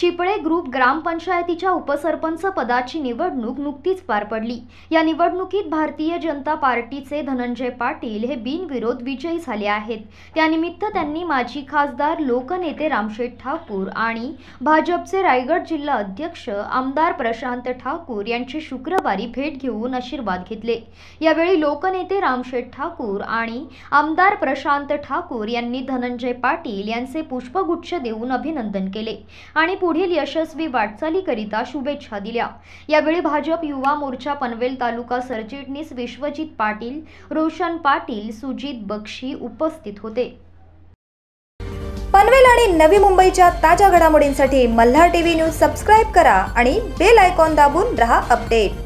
चिपळे group ग्रामपंचायतीच्या उपसरपंच पदाची निवडणूक नुकतीच पार पडली या निवडणुकीत भारतीय जनता पार्टीचे धनंजय पाटील हे बिनविरोध विजयी झाले आहेत त्यानिमित्त त्यांनी माजी खासदार लोकनेते रामशेठ ठाकूर आणि भाजपचे रायगड जिल्हा अध्यक्ष आमदार प्रशांत ठाकूर यांची शुक्रवारी भेट घेऊन आशीर्वाद घेतले यावेळी लोकनेते रामशेठ ठाकूर आणि आमदार प्रशांत ठाकूर यांनी धनंजय पाटील यांचे पुष्पगुच्छ देऊन अभिनंदन केले आणि पुढील यशस्वी वाटचालीकरिता शुभेच्छा दिल्या यावेळी भाजप युवा मोर्चा पनवेल तालुका सरचिटणीस विश्वजित पाटील रोशन पाटील सुजित बक्षी उपस्थित होते पनवेल आणि नवी मुंबईच्या ताज्या घडामोडींसाठी मल्हार टीव्ही न्यूज सबस्क्राईब करा आणि बेल आयकॉन दाबून रहा अपडेट